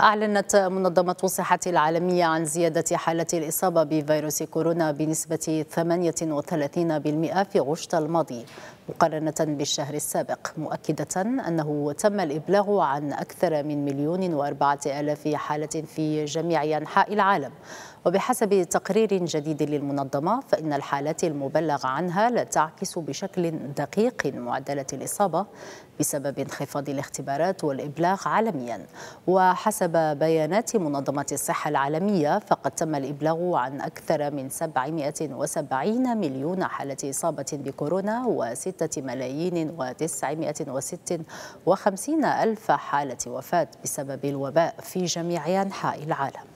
أعلنت منظمة الصحة العالمية عن زيادة حالة الإصابة بفيروس كورونا بنسبة 38% في غشت الماضي مقارنة بالشهر السابق مؤكدة أنه تم الإبلاغ عن أكثر من مليون وأربعة آلاف حالة في جميع أنحاء العالم وبحسب تقرير جديد للمنظمة فإن الحالات المبلغ عنها لا تعكس بشكل دقيق معدلة الإصابة بسبب انخفاض الاختبارات والإبلاغ عالميا وحسب بيانات منظمة الصحة العالمية فقد تم الإبلاغ عن أكثر من 770 مليون حالة إصابة بكورونا و6 ملايين و956 ألف حالة وفاة بسبب الوباء في جميع أنحاء العالم